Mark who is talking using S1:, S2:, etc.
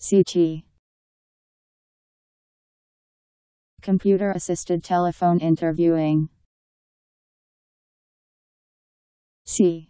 S1: CT Computer Assisted Telephone Interviewing CT.